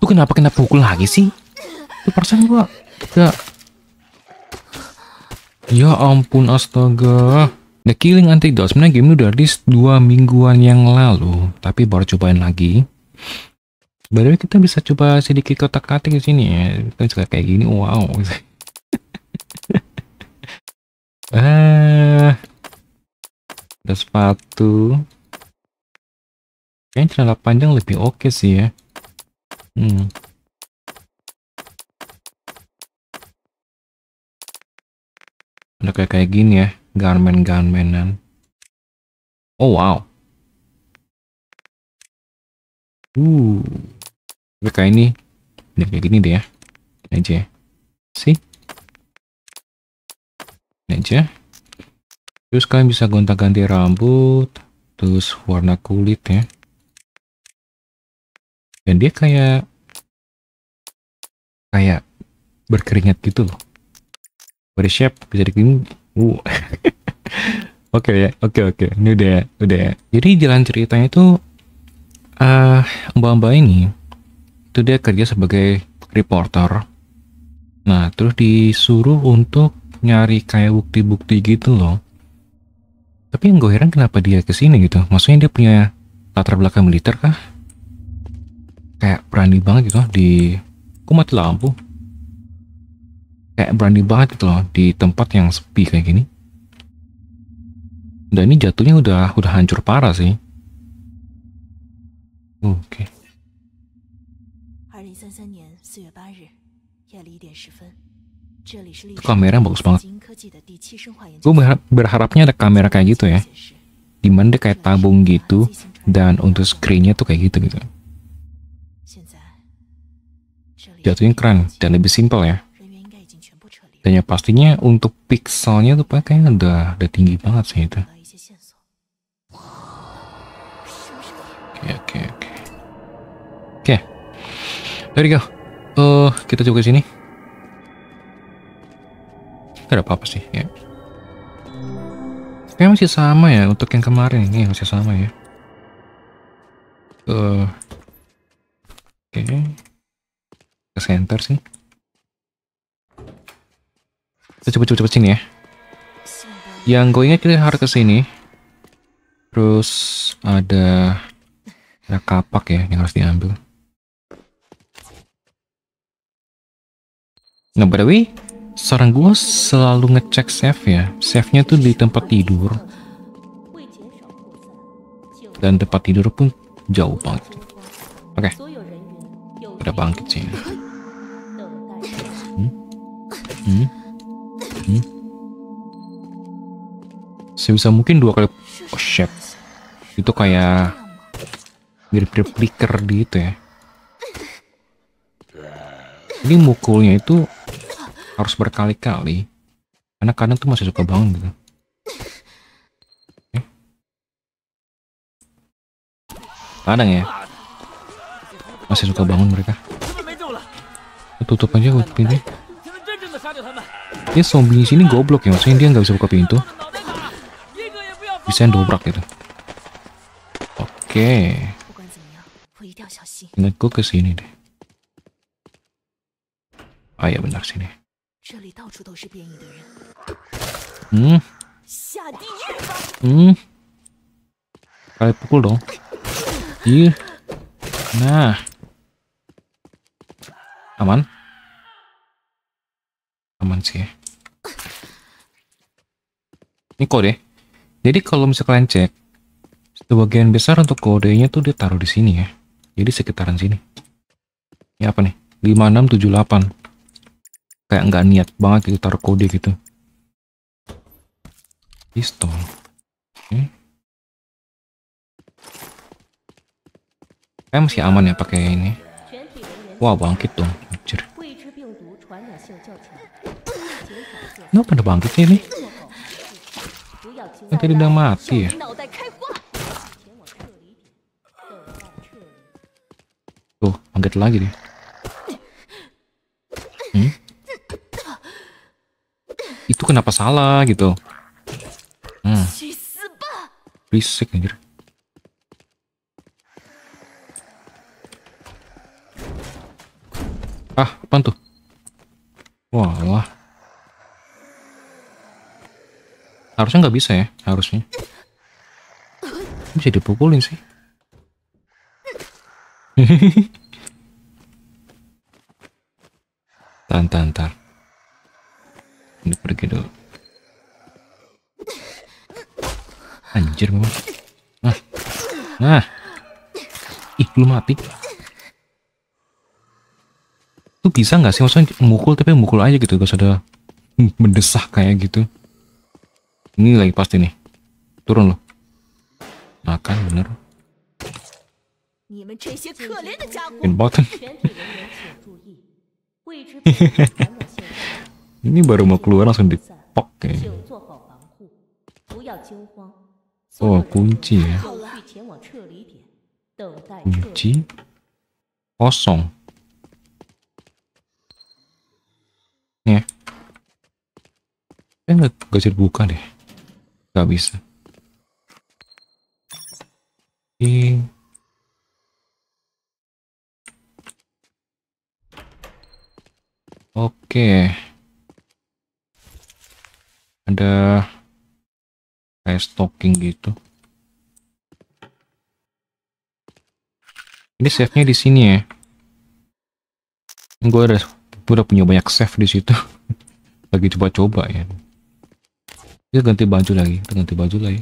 Lu kenapa kena pukul lagi sih? Tuh persen gua gak. Ya ampun astaga. The Killing Antidote sebenarnya game ini udah di dua mingguan yang lalu, tapi baru cobain lagi. Baru kita bisa coba sedikit kotak-katik di sini ya. Kita juga kayak gini, wow. ah, ada sepatu. Kayaknya celana panjang lebih oke okay sih ya. Mm. Udah kayak kayak gini ya, garment garmenan. Oh wow. Uh, udah kayak ini, udah kayak gini deh ya. aja, ya. sih. aja. Terus kalian bisa gonta-ganti rambut, terus warna kulit ya dan dia kayak kayak berkeringat gitu loh body shape bisa dikirim uh oke ya oke oke ini udah udah jadi jalan ceritanya itu uh, eh, mbak-mbak ini itu dia kerja sebagai reporter nah terus disuruh untuk nyari kayak bukti-bukti gitu loh tapi yang gue heran kenapa dia kesini gitu maksudnya dia punya latar belakang militer kah kayak berani banget gitu loh di kumat mati lampu kayak berani banget gitu loh di tempat yang sepi kayak gini dan ini jatuhnya udah udah hancur parah sih oke okay. kamera yang bagus banget. Gue berharap, berharapnya ada kamera kayak gitu ya. Dimana dia kayak tabung gitu. Dan untuk screennya tuh kayak gitu gitu jatuhnya keren dan lebih simpel ya. Dan yang pastinya untuk pixelnya tuh pakai udah, udah tinggi banget sih itu. Oke, okay, oke, okay, oke. Okay. Oke. There you go. Uh, kita coba sini. sini. Tidak apa-apa sih, ya. Kayaknya masih sama ya untuk yang kemarin. Ini iya, masih sama ya. Uh, oke. Okay center sih. Kita coba-coba sini ya. Yang gue ingat kita harus ke sini. Terus ada ada kapak ya yang harus diambil. Nah, by the way, gue selalu ngecek save ya. Save-nya tuh di tempat tidur. Dan tempat tidur pun jauh banget. Oke. Okay. Udah bangkit sih. Hmm. Hmm. Sebisa mungkin dua kali. Oh shit. Itu kayak mirip-mirip di itu ya. Ini mukulnya itu harus berkali-kali. Karena kadang tuh masih suka bangun gitu. Kadang eh? ya. Masih suka bangun mereka. Tutup aja pintunya. Ini zombie sini goblok ya, maksudnya dia nggak bisa buka pintu. Bisa dobrak gitu. Oke. Okay. Ingat ke sini deh. Ah iya benar sini. Hmm. Hmm. Kalian pukul dong. Iya. Nah. Aman. Aman sih. Ya ini kode jadi kalau misalnya kalian cek sebagian besar untuk kodenya tuh dia taruh di sini ya jadi sekitaran sini ini apa nih 5678 kayak nggak niat banget gitu taruh kode gitu pistol okay. kayak masih aman ya pakai ini wah bangkit dong anjir kenapa pada bangkit ini Tadi udah mati ya. Tuh, angkat lagi deh. Hmm? Itu kenapa salah gitu? Hmm. Risik anjir. Ah, apaan tuh? Harusnya nggak bisa ya, harusnya. Bisa dipukulin sih. Tahan, tahan, Ini pergi dulu. Anjir memang. Nah. Nah. Ih, belum mati. tuh bisa nggak sih maksudnya mukul tapi mukul aja gitu gak usah ada mendesah kayak gitu ini lagi pasti nih turun loh makan nah, bener important ini baru mau keluar langsung dipok kayaknya oh kunci ya kunci kosong ya Eh nggak gajir buka deh gak bisa ini Oke. Ada kayak stocking gitu. Ini save-nya di sini ya. Gue udah, udah punya banyak save di situ. Lagi coba-coba ya kita ganti baju lagi kita ganti baju lagi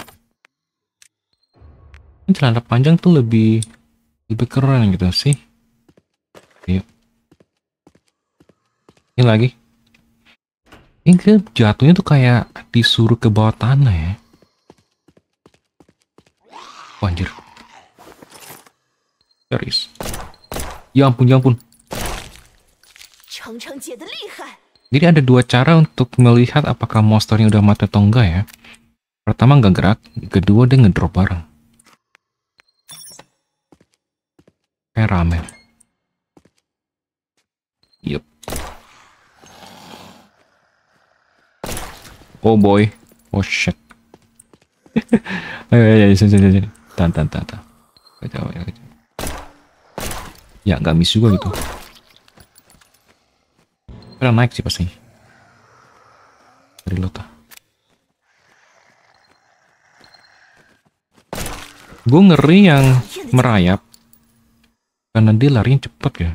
ini celana panjang tuh lebih lebih keren gitu sih yuk iya. ini lagi ini kita jatuhnya tuh kayak disuruh ke bawah tanah ya oh, serius ya ampun ya ampun jadi ada dua cara untuk melihat apakah monsternya udah mati atau enggak ya. Pertama nggak gerak, kedua dia ngedrop barang. Kayak rame. Yup. Oh boy. Oh shit. ayo, ayo, ayo, sini, sini, sini. Tahan, tahan, tahan, tahan. Ya, nggak miss juga gitu. Pernah naik sih pasti. Dari lota. Gue ngeri yang merayap. Karena dia larinya cepet ya.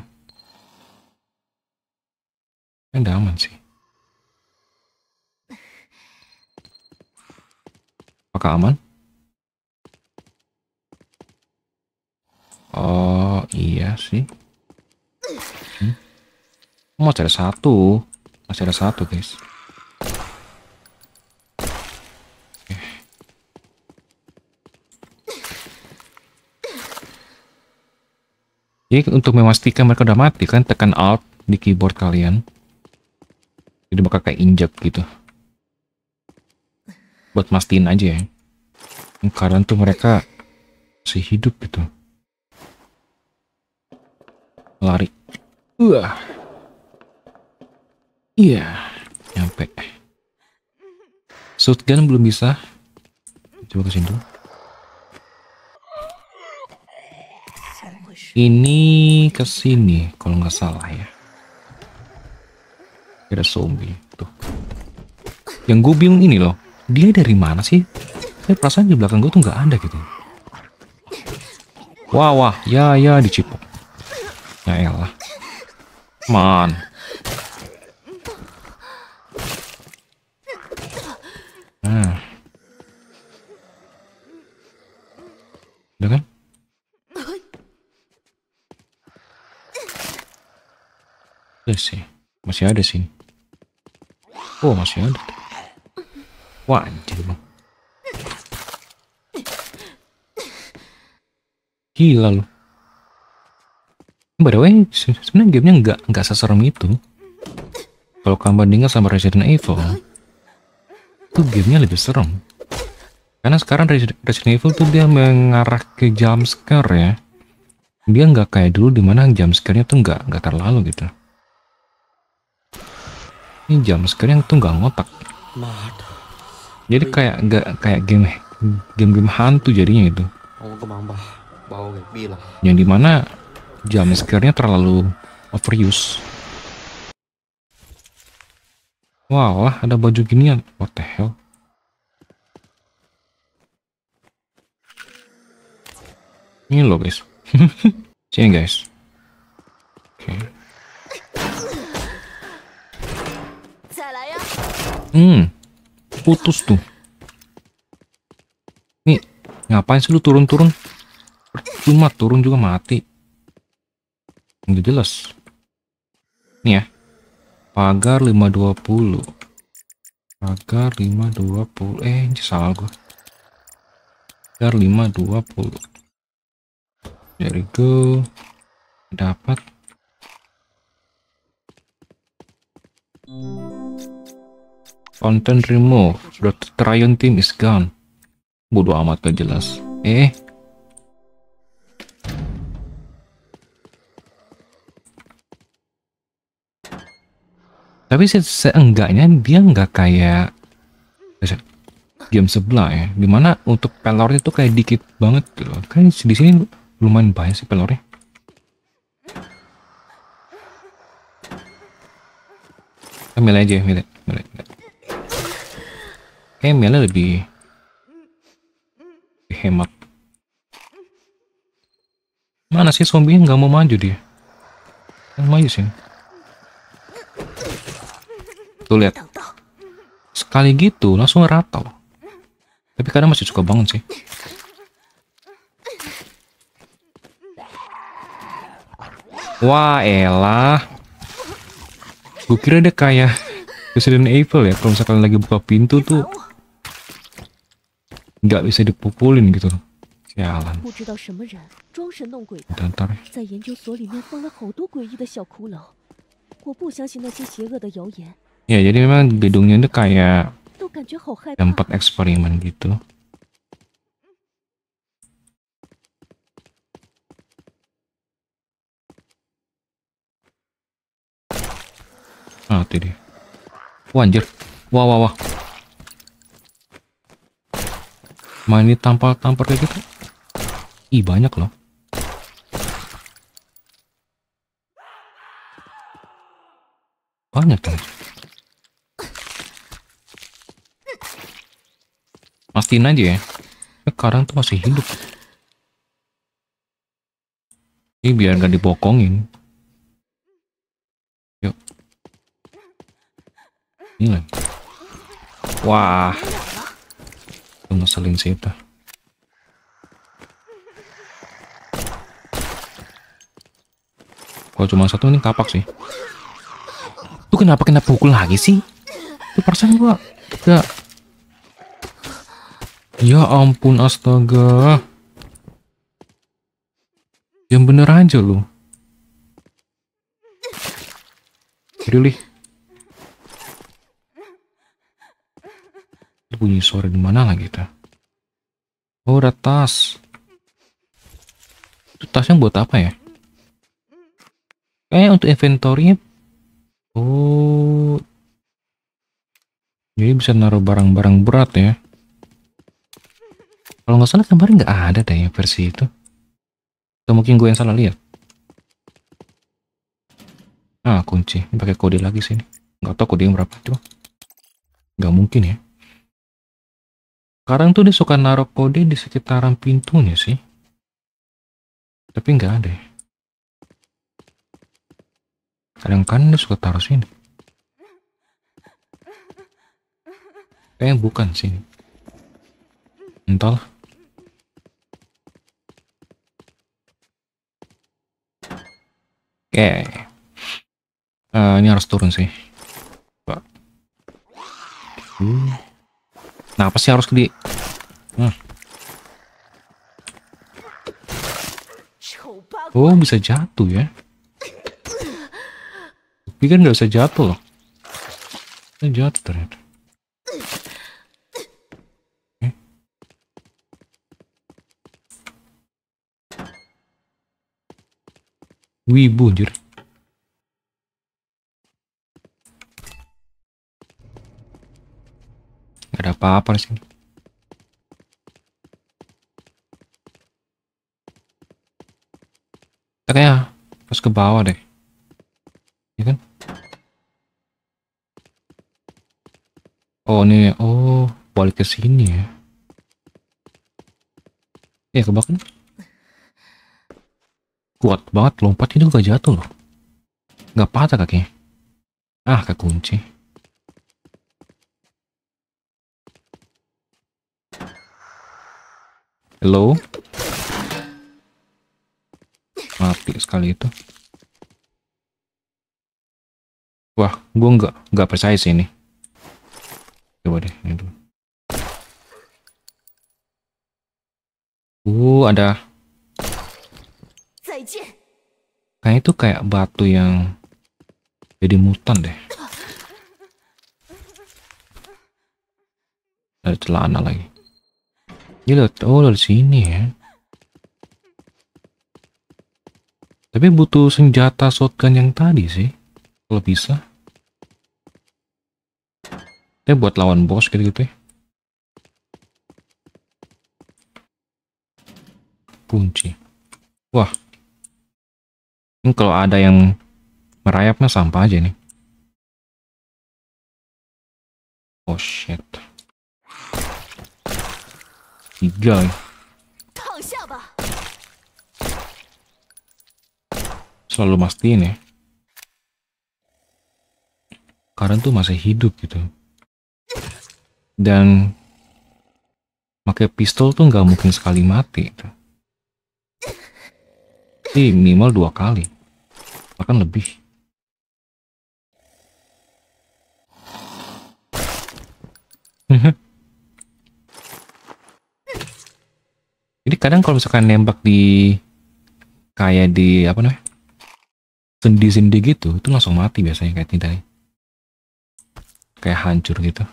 Kan udah aman sih. Apakah aman? Oh iya sih masih ada satu. Masih ada satu, guys. Jadi untuk memastikan mereka udah mati kan tekan alt di keyboard kalian. Jadi bakal kayak injek gitu. Buat mastiin aja ya. Karena tuh mereka masih hidup gitu. Lari. Wah. Iya, nyampe. Shotgun belum bisa. Coba ke sini Ini ke sini kalau nggak salah ya. Ada zombie tuh. Yang gue bingung ini loh, dia dari mana sih? Saya perasaan di belakang gue tuh nggak ada gitu. Wah wah, ya ya dicipok. Ya elah. Man. ada sih. Masih ada sih. Oh, masih ada. Wah, anjir bang. Gila loh. By the way, sebenarnya gamenya nggak nggak seserem itu. Kalau kamu bandingkan sama Resident Evil, itu gamenya lebih serem. Karena sekarang Resident Evil tuh dia mengarah ke jumpscare ya. Dia nggak kayak dulu dimana jumpscare nya tuh nggak nggak terlalu gitu ini jam sekarang tuh nggak ngotak jadi kayak nggak kayak game game-game hantu jadinya itu oh, yang dimana jam sekarangnya terlalu overuse wow ada baju ginian what the hell ini loh guys sini guys Hmm. Putus tuh. Nih, ngapain sih lu turun-turun? Cuma turun juga mati. Udah jelas. Nih ya. Pagar 520. Pagar 520. Eh, salah gua. Pagar 520. Dari go. Dapat. Thank you. Content remove. The Tryon team is gone. Bodoh amat gak jelas. Eh. Tapi se seenggaknya dia nggak kayak game sebelah ya. Dimana untuk pelornya tuh kayak dikit banget gitu loh. Kan di sini lumayan banyak sih pelornya. Ambil aja, ambil, ambil, ambil kayaknya Mela lebih, lebih hemat mana sih zombie nggak mau maju dia yang maju sih tuh lihat sekali gitu langsung loh. tapi kadang masih suka bangun sih wah elah gue kira dia kayak Resident Evil ya kalau misalkan lagi buka pintu tuh nggak bisa dipukulin gitu loh. Sialan. ya jadi memang gedungnya itu kayak tempat eksperimen gitu. mati ah, deh Wah, anjir. Wah, wah, wah. main ditampar-tampar kayak gitu ih banyak loh banyak kan pastiin aja ya sekarang eh, tuh masih hidup ini biar gak dibokongin yuk ini lagi wah itu ngeselin sih itu kalau cuma satu ini kapak sih Tuh kenapa kena pukul lagi sih itu persen gua ya. ya ampun astaga yang bener aja lu Really? bunyi suara di mana lagi itu? Oh, ada tas. Itu tasnya buat apa ya? Kayaknya untuk inventory Oh. Jadi bisa naruh barang-barang berat ya. Kalau nggak salah kemarin nggak ada deh versi itu. Atau mungkin gue yang salah lihat. Ah, kunci. Ini pakai kode lagi sini. Nggak tahu kode yang berapa. Coba. Nggak mungkin ya. Sekarang tuh dia suka naruh kode di sekitaran pintunya sih. Tapi nggak ada ya. Kadang kan dia suka taruh sini. Eh bukan sini. Entahlah. Oke. Okay. Uh, eh, ini harus turun sih. Kenapa sih harus di... Hmm. Oh, bisa jatuh ya. Tapi kan nggak bisa jatuh loh. Kan jatuh ternyata. Eh. Wibu, anjir. apa-apa di sini. Kayaknya harus ke bawah deh. Ya kan? Oh, ini oh, balik ke sini ya. Ya, kebakan. Kuat banget lompat ini gak jatuh loh. Gak patah kakinya. Ah, kekunci. kunci. Hello. Mati sekali itu. Wah, gua nggak nggak percaya sih ini. Coba deh, ini dulu. Uh, ada. Kayaknya itu kayak batu yang jadi mutan deh. Ada celana lagi. Ini lewat, oh lewat sini ya. Tapi butuh senjata shotgun yang tadi sih. Kalau bisa. Ini buat lawan bos gitu-gitu ya. Kunci. Wah. Ini kalau ada yang merayapnya sampah aja nih. Oh shit tiga selalu mastiin ya Karen tuh masih hidup gitu dan pakai pistol tuh nggak mungkin sekali mati itu minimal dua kali bahkan lebih mhm. Jadi kadang kalau misalkan nembak di kayak di apa namanya sendi-sendi gitu, itu langsung mati biasanya kayak ini, Kayak hancur gitu.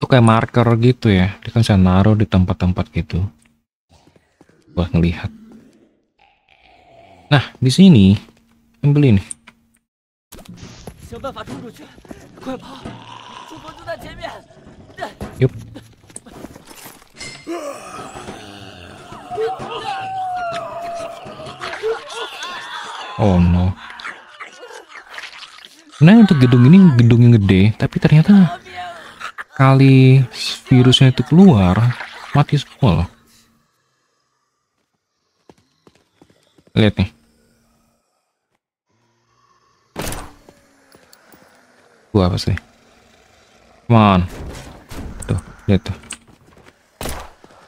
itu kayak marker gitu ya dia kan saya naruh di tempat-tempat gitu buat ngelihat nah di sini ambil nih. 想办法冲出去，快跑！主公就在前面。哟。Oh no. Sebenarnya untuk gedung ini gedung yang gede, tapi ternyata kali virusnya itu keluar, mati semua loh. Lihat nih. gua apa sih? on tuh lihat tuh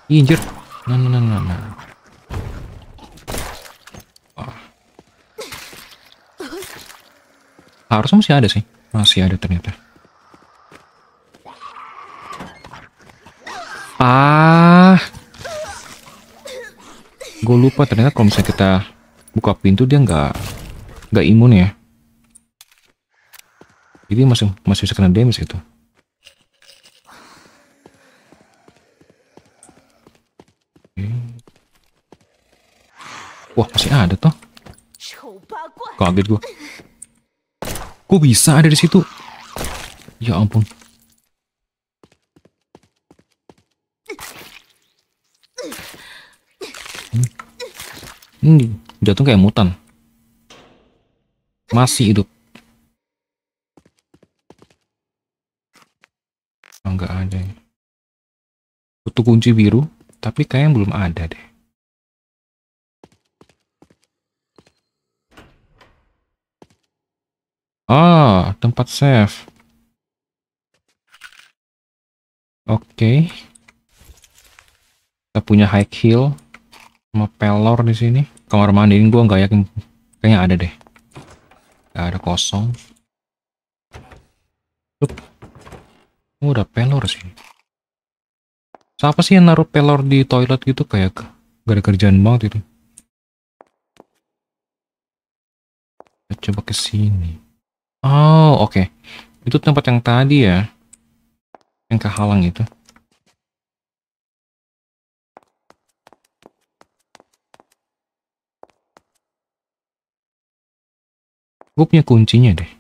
injir nah nah nah nah, nah. masih ada sih masih ada ternyata ah gue lupa ternyata kalau misalnya kita buka pintu dia nggak nggak imun ya jadi masih masih bisa kena damage gitu. Wah masih ada toh. Kaget gue. Kok bisa ada di situ? Ya ampun. Hmm. hmm, jatuh kayak mutan. Masih hidup. kutu kunci biru, tapi kayaknya belum ada deh. Ah, tempat save. Oke. Okay. Kita punya high heel sama pelor di sini. Kamar mandi ini gua nggak yakin kayaknya ada deh. Gak ada kosong. udah oh, pelor sih. Siapa sih yang naruh pelor di toilet gitu kayak gak ada kerjaan banget itu. Coba ke sini. Oh, oke. Okay. Itu tempat yang tadi ya. Yang kehalang itu. Gue punya kuncinya deh.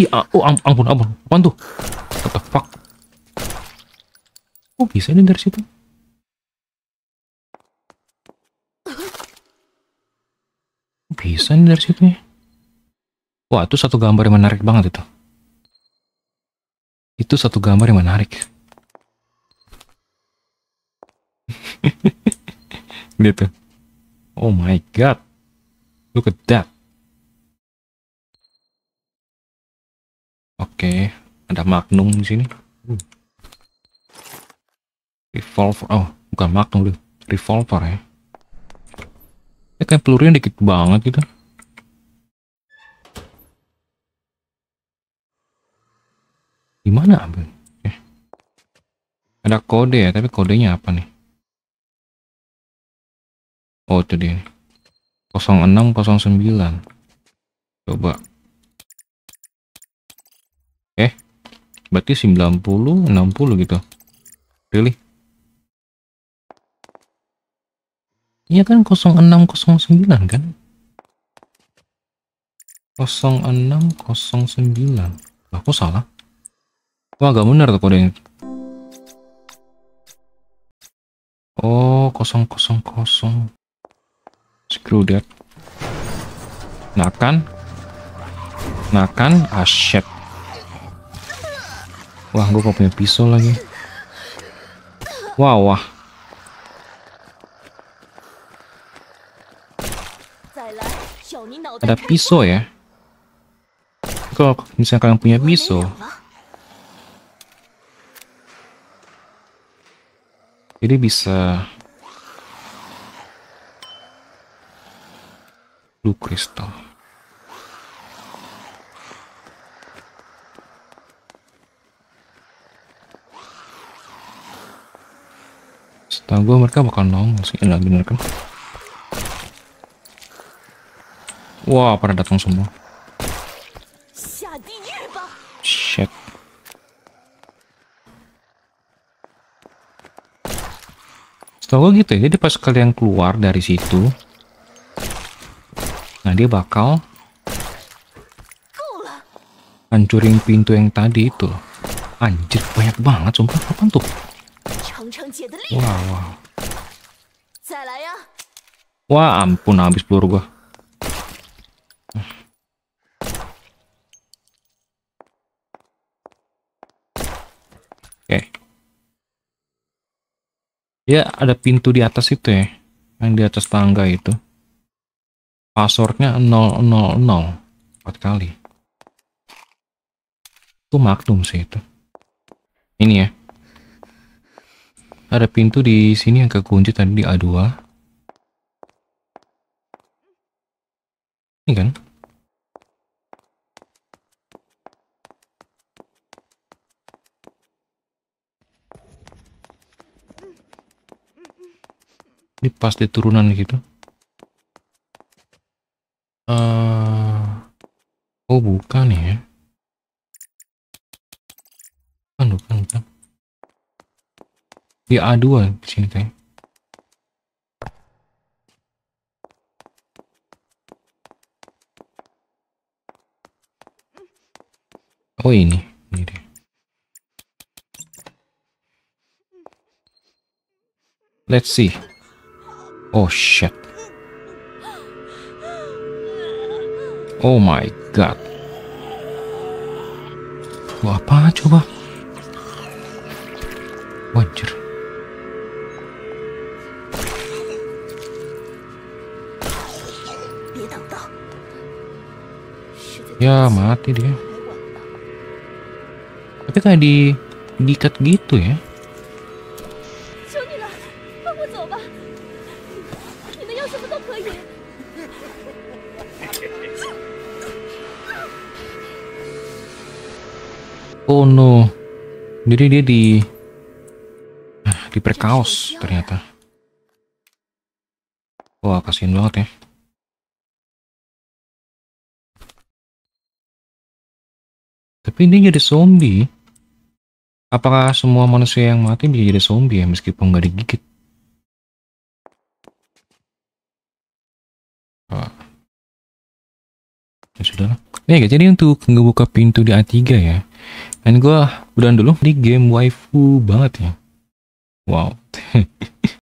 Iya, oh ampun, ampun. Apaan tuh? What the fuck? oh, bisa ini dari situ? Bisa ini dari situ ya? Wah, itu satu gambar yang menarik banget itu. Itu satu gambar yang menarik. gitu. Oh my god. Look at that. Oke, ada Magnum di sini. Hmm. Revolver. Oh, bukan Magnum deh. Revolver ya. Ini kayak pelurunya dikit banget gitu. Gimana ambil? Eh. Ada kode ya, tapi kodenya apa nih? Oh, itu dia. 0609. Coba berarti 90 60 gitu really iya kan 0609 kan 0609 kok salah wah agak benar tuh kodenya oh 000 screw that nah kan nah kan ah shit Wah, gue kok punya pisau lagi. Wah, wah. Ada pisau ya? Kok misalnya kalian punya pisau. Jadi bisa... Blue Crystal. Tahu gue mereka bakal nongol sih. enggak bener kan? Wah, wow, pada datang semua. Shit. Setahu gue gitu ya, jadi pas kalian keluar dari situ, nah dia bakal hancurin pintu yang tadi itu. Anjir, banyak banget sumpah. apa tuh? Wow! ya. Wah, ampun habis peluru gua. Oke. Okay. Ya, ada pintu di atas itu ya. Yang di atas tangga itu. Passwordnya 000 empat kali. Itu maktum sih itu. Ini ya. Ada pintu di sini yang kekunci tadi di A2. Ini kan? Ini pasti turunan gitu. Uh, oh bukan ya? kan bukan, bukan di A2 di sini teh oh ini ini deh let's see oh shit Oh my god. Wah, apa coba? Wajar. Ya mati dia. Tapi kayak di diikat gitu ya. Oh no. Jadi dia di ah, di perkaos ternyata. Wah, kasihan banget ya. Tapi ini jadi zombie. Apakah semua manusia yang mati bisa jadi zombie ya meskipun nggak digigit? Ah. Ya sudah lah. Ya jadi untuk ngebuka pintu di A3 ya. Dan gue udah dulu di game waifu banget ya. Wow.